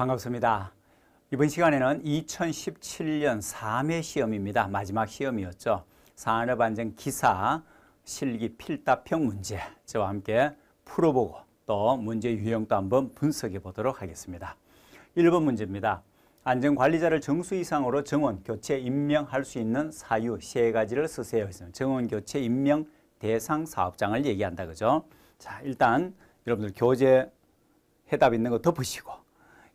반갑습니다. 이번 시간에는 2017년 3회 시험입니다. 마지막 시험이었죠. 산업안전 기사 실기 필답형 문제 저와 함께 풀어보고 또 문제 유형도 한번 분석해 보도록 하겠습니다. 1번 문제입니다. 안전관리자를 정수 이상으로 정원, 교체, 임명할 수 있는 사유 세 가지를 쓰세요. 정원, 교체, 임명, 대상 사업장을 얘기한다. 그죠? 자, 일단 여러분들 교재 해답 있는 거 덮으시고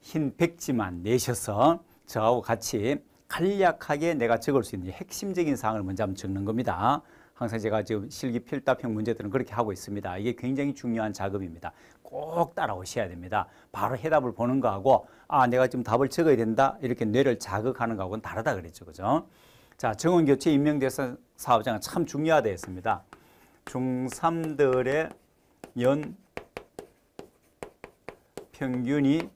흰 백지만 내셔서 저하고 같이 간략하게 내가 적을 수 있는 핵심적인 사항을 먼저 한번 적는 겁니다. 항상 제가 지금 실기 필답형 문제들은 그렇게 하고 있습니다. 이게 굉장히 중요한 작업입니다. 꼭 따라오셔야 됩니다. 바로 해답을 보는 거하고 아 내가 지금 답을 적어야 된다 이렇게 뇌를 자극하는 거하고는 다르다 그랬죠. 그죠? 자 정원교체 임명대사 사업장은 참 중요하다 했습니다. 중3들의 연 평균이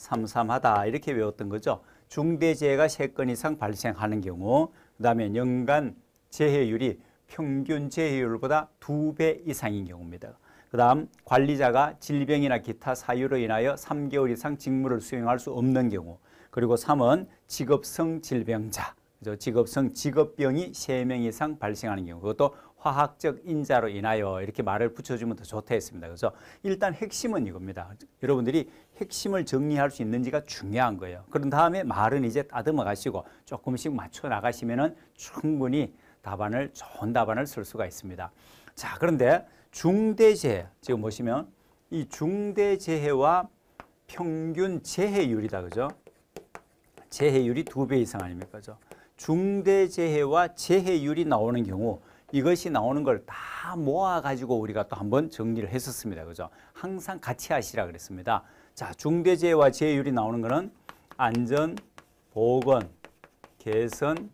삼삼하다 이렇게 외웠던 거죠. 중대재해가 3건 이상 발생하는 경우 그다음에 연간 재해율이 평균 재해율보다 2배 이상인 경우입니다. 그다음 관리자가 질병이나 기타 사유로 인하여 3개월 이상 직무를 수행할 수 없는 경우 그리고 3은 직업성 질병자 그죠? 직업성 직업병이 3명 이상 발생하는 경우 그것도 화학적 인자로 인하여 이렇게 말을 붙여주면 더 좋다 했습니다. 그래서 일단 핵심은 이겁니다. 여러분들이 핵심을 정리할 수 있는지가 중요한 거예요. 그런 다음에 말은 이제 따듬어 가시고 조금씩 맞춰 나가시면은 충분히 답안을 좋은 답안을 쓸 수가 있습니다. 자, 그런데 중대재해 지금 보시면 이 중대재해와 평균 재해율이다 그죠? 재해율이 두 배 이상 아닙니까? 그죠? 중대재해와 재해율이 나오는 경우 이것이 나오는 걸 다 모아 가지고 우리가 또 한 번 정리를 했었습니다. 그죠? 항상 같이 하시라 그랬습니다. 자, 중대재해와 재해율이 나오는 거는 안전, 보건, 개선,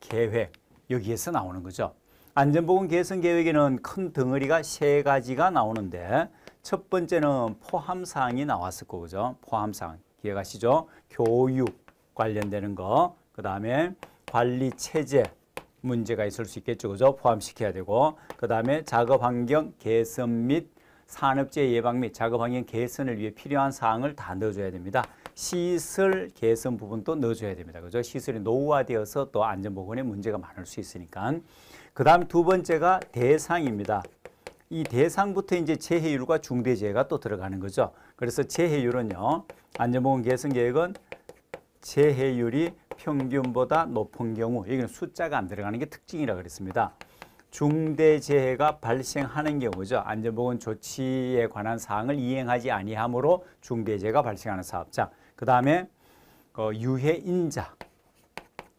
계획 여기에서 나오는 거죠. 안전보건 개선 계획에는 큰 덩어리가 세 가지가 나오는데 첫 번째는 포함 사항이 나왔었고 그죠? 포함 사항 기억하시죠? 교육 관련되는 거, 그 다음에 관리 체제, 문제가 있을 수 있겠죠. 그죠? 포함시켜야 되고 그 다음에 작업환경 개선 및 산업재 해 예방 및 작업환경 개선을 위해 필요한 사항을 다 넣어줘야 됩니다. 시설 개선 부분도 넣어줘야 됩니다. 그죠? 시설이 노후화되어서 또 안전보건에 문제가 많을 수 있으니까. 그 다음 두 번째가 대상입니다. 이 대상부터 이제 재해율과 중대재해가 또 들어가는 거죠. 그래서 재해율은요. 안전보건 개선 계획은 재해율이 평균보다 높은 경우 이건 숫자가 안 들어가는 게 특징이라 그랬습니다. 중대재해가 발생하는 경우죠. 안전보건조치에 관한 사항을 이행하지 아니함으로 중대재해가 발생하는 사업자. 그 다음에 어, 유해인자,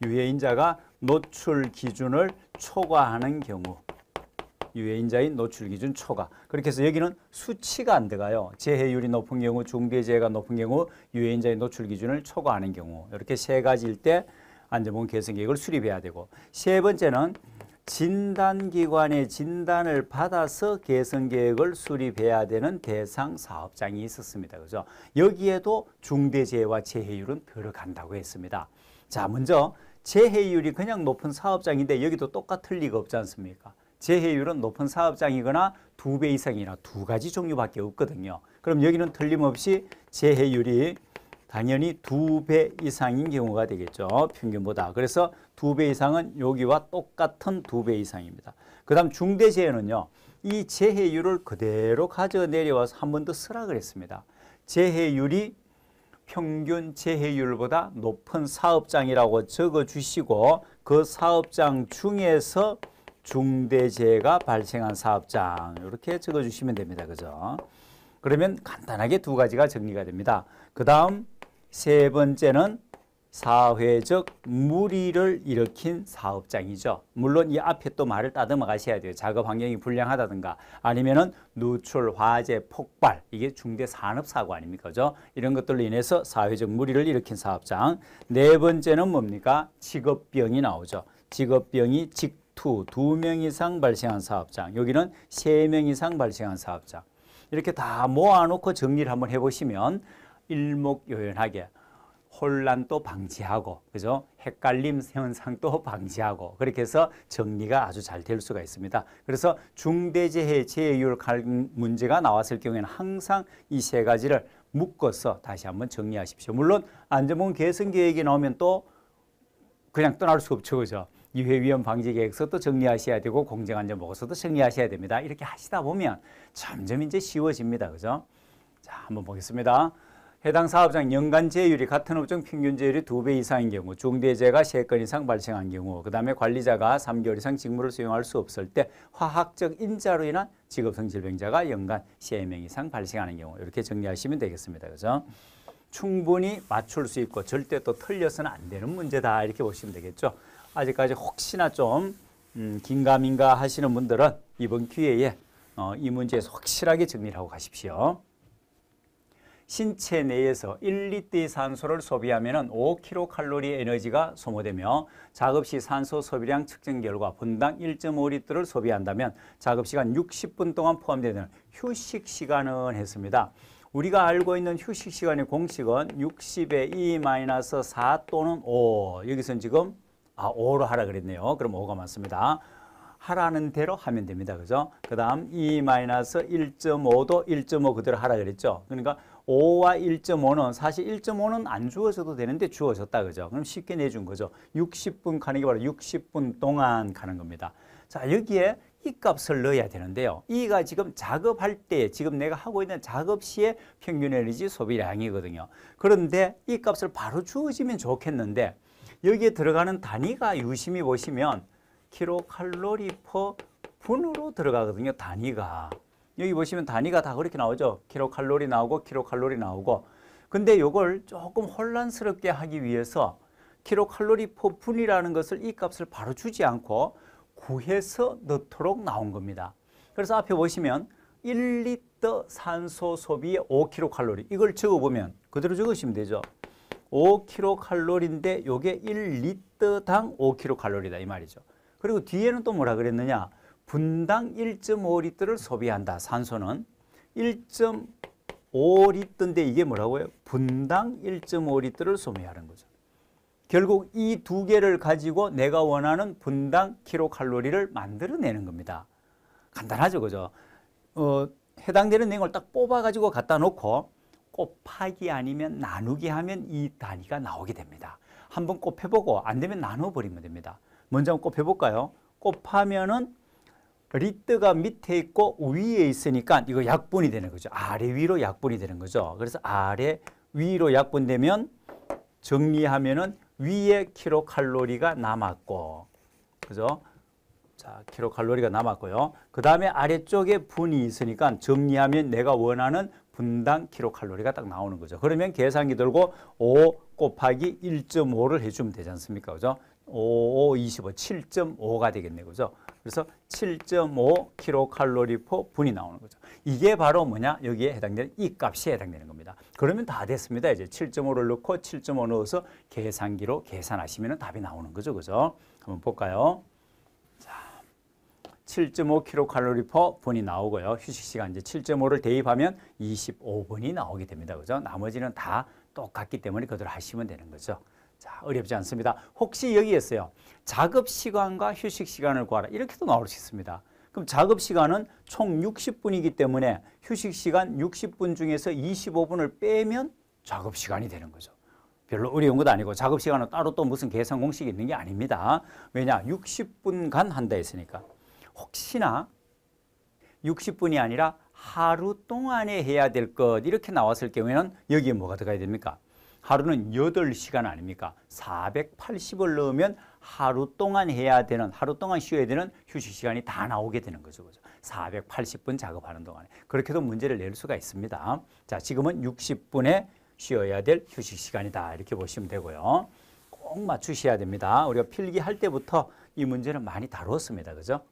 유해인자가 노출 기준을 초과하는 경우 유해인자인 노출 기준 초과. 그렇게 해서 여기는 수치가 안 들어가요. 재해율이 높은 경우, 중대재해가 높은 경우, 유해인자인 노출 기준을 초과하는 경우. 이렇게 세 가지일 때 안전보건 개선 계획을 수립해야 되고 세 번째는 진단기관의 진단을 받아서 개선 계획을 수립해야 되는 대상 사업장이 있었습니다. 그죠? 여기에도 중대재해와 재해율은 들어간다고 했습니다. 자, 먼저 재해율이 그냥 높은 사업장인데 여기도 똑같을 리가 없지 않습니까? 재해율은 높은 사업장이거나 두 배 이상이나 두 가지 종류밖에 없거든요. 그럼 여기는 틀림없이 재해율이 당연히 두 배 이상인 경우가 되겠죠. 평균보다. 그래서 두 배 이상은 여기와 똑같은 두 배 이상입니다. 그 다음 중대재해는요. 이 재해율을 그대로 가져 내려와서 한 번 더 쓰라 그랬습니다. 재해율이 평균 재해율보다 높은 사업장이라고 적어주시고 그 사업장 중에서 중대재해가 발생한 사업장 이렇게 적어주시면 됩니다. 그죠? 그러면 간단하게 두 가지가 정리가 됩니다. 그 다음 세 번째는 사회적 무리를 일으킨 사업장이죠. 물론 이 앞에 또 말을 따듬어 가셔야 돼요. 작업 환경이 불량하다든가 아니면은 누출, 화재, 폭발 이게 중대 산업 사고 아닙니까? 그죠? 이런 것들로 인해서 사회적 무리를 일으킨 사업장. 네 번째는 뭡니까? 직업병이 나오죠. 직업병이 직 투, 두명 이상 발생한 사업장, 여기는 세 명 이상 발생한 사업장. 이렇게 다 모아놓고 정리를 한번 해보시면 일목요연하게 혼란도 방지하고, 그죠? 헷갈림 현상도 방지하고, 그렇게 해서 정리가 아주 잘 될 수가 있습니다. 그래서 중대재해 재해율 문제가 나왔을 경우에는 항상 이 세 가지를 묶어서 다시 한번 정리하십시오. 물론 안전보건 개선 계획이 나오면 또 그냥 떠날 수 없죠. 그죠? 유회 위험 방지 계획서도 정리하셔야 되고 공정 안전 보고서도 정리하셔야 됩니다. 이렇게 하시다 보면 점점 이제 쉬워집니다. 그죠? 자, 한번 보겠습니다. 해당 사업장 연간 재율이 같은 업종 평균 재율이 두배 이상인 경우, 중대재해가 세 건 이상 발생한 경우, 그 다음에 관리자가 삼개월 이상 직무를 수행할 수 없을 때 화학적 인자로 인한 직업성 질병자가 연간 세 명 이상 발생하는 경우 이렇게 정리하시면 되겠습니다. 그죠? 충분히 맞출 수 있고 절대 또 틀려서는 안 되는 문제다 이렇게 보시면 되겠죠. 아직까지 혹시나 좀 음, 긴가민가 하시는 분들은 이번 기회에 어, 이 문제에서 확실하게 정리를 하고 가십시오. 신체 내에서 1리터 산소를 소비하면 5kcal 에너지가 소모되며 작업시 산소 소비량 측정 결과 분당 1.5리터를 소비한다면 작업시간 60분 동안 포함되는 휴식 시간은 했습니다. 우리가 알고 있는 휴식 시간의 공식은 6 0의2-4 또는 5. 여기서는 지금 아, 5로 하라 그랬네요. 그럼 5가 맞습니다. 하라는 대로 하면 됩니다. 그죠? 그 다음 2-1.5도 1.5 그대로 하라 그랬죠? 그러니까 5와 1.5는 사실 1.5는 안 주어져도 되는데 주어졌다. 그죠? 그럼 쉽게 내준 거죠. 60분 가는 게 바로 60분 동안 가는 겁니다. 자, 여기에 이 값을 넣어야 되는데요. 이가 지금 작업할 때 지금 내가 하고 있는 작업 시의 평균 에너지 소비량이거든요. 그런데 이 값을 바로 주어지면 좋겠는데 여기에 들어가는 단위가 유심히 보시면 킬로칼로리 퍼 분으로 들어가거든요. 단위가. 여기 보시면 단위가 다 그렇게 나오죠. 킬로칼로리 나오고 킬로칼로리 나오고 근데 이걸 조금 혼란스럽게 하기 위해서 킬로칼로리 퍼 분이라는 것을 이 값을 바로 주지 않고 구해서 넣도록 나온 겁니다. 그래서 앞에 보시면 1리터 산소 소비에 5kcal 이걸 적어보면 그대로 적으시면 되죠. 5kcal인데 요게 1리터당 5 k c a l 다이 말이죠. 그리고 뒤에는 또 뭐라 그랬느냐? 분당 1.5리터를 소비한다. 산소는 1.5리터인데 이게 뭐라고요? 분당 1.5리터를 소비하는 거죠. 결국 이 두 개를 가지고 내가 원하는 분당 킬로칼로리를 만들어내는 겁니다. 간단하죠, 그죠? 어, 해당되는 내용을 딱 뽑아가지고 갖다 놓고 곱하기 아니면 나누기 하면 이 단위가 나오게 됩니다. 한번 곱해보고 안 되면 나눠버리면 됩니다. 먼저 한번 곱해볼까요? 곱하면은 리트가 밑에 있고 위에 있으니까 이거 약분이 되는 거죠. 아래 위로 약분이 되는 거죠. 그래서 아래 위로 약분되면 정리하면은 위에 킬로칼로리가 남았고 그죠? 자, 킬로칼로리가 남았고요. 그 다음에 아래쪽에 분이 있으니까 정리하면 내가 원하는 분당 킬로칼로리가 딱 나오는 거죠. 그러면 계산기 들고 5 곱하기 1.5를 해주면 되지 않습니까? 그죠? 5, 5, 25, 7.5가 되겠네. 그죠? 그래서 7.5kcal 분이 나오는 거죠. 이게 바로 뭐냐? 여기에 해당되는 이 값이 해당되는 겁니다. 그러면 다 됐습니다. 이제 7.5를 넣고 7.5 넣어서 계산기로 계산하시면 답이 나오는 거죠. 그죠? 한번 볼까요? 자, 7.5kcal 분이 나오고요. 휴식 시간 이제 7.5를 대입하면 25분이 나오게 됩니다. 그죠? 나머지는 다 똑같기 때문에 그대로 하시면 되는 거죠. 자, 어렵지 않습니다. 혹시 여기에서요. 작업 시간과 휴식 시간을 구하라. 이렇게도 나올 수 있습니다. 그럼 작업 시간은 총 60분이기 때문에 휴식 시간 60분 중에서 25분을 빼면 작업 시간이 되는 거죠. 별로 어려운 것도 아니고 작업 시간은 따로 또 무슨 계산 공식이 있는 게 아닙니다. 왜냐? 60분간 한다 했으니까. 혹시나 60분이 아니라 하루 동안에 해야 될 것 이렇게 나왔을 경우에는 여기에 뭐가 들어가야 됩니까? 하루는 8시간 아닙니까? 480을 넣으면 하루 동안 해야 되는, 하루 동안 쉬어야 되는 휴식 시간이 다 나오게 되는 거죠. 그죠? 480분 작업하는 동안에. 그렇게도 문제를 낼 수가 있습니다. 자, 지금은 60분에 쉬어야 될 휴식 시간이다. 이렇게 보시면 되고요. 꼭 맞추셔야 됩니다. 우리가 필기할 때부터 이 문제는 많이 다뤘습니다. 그죠?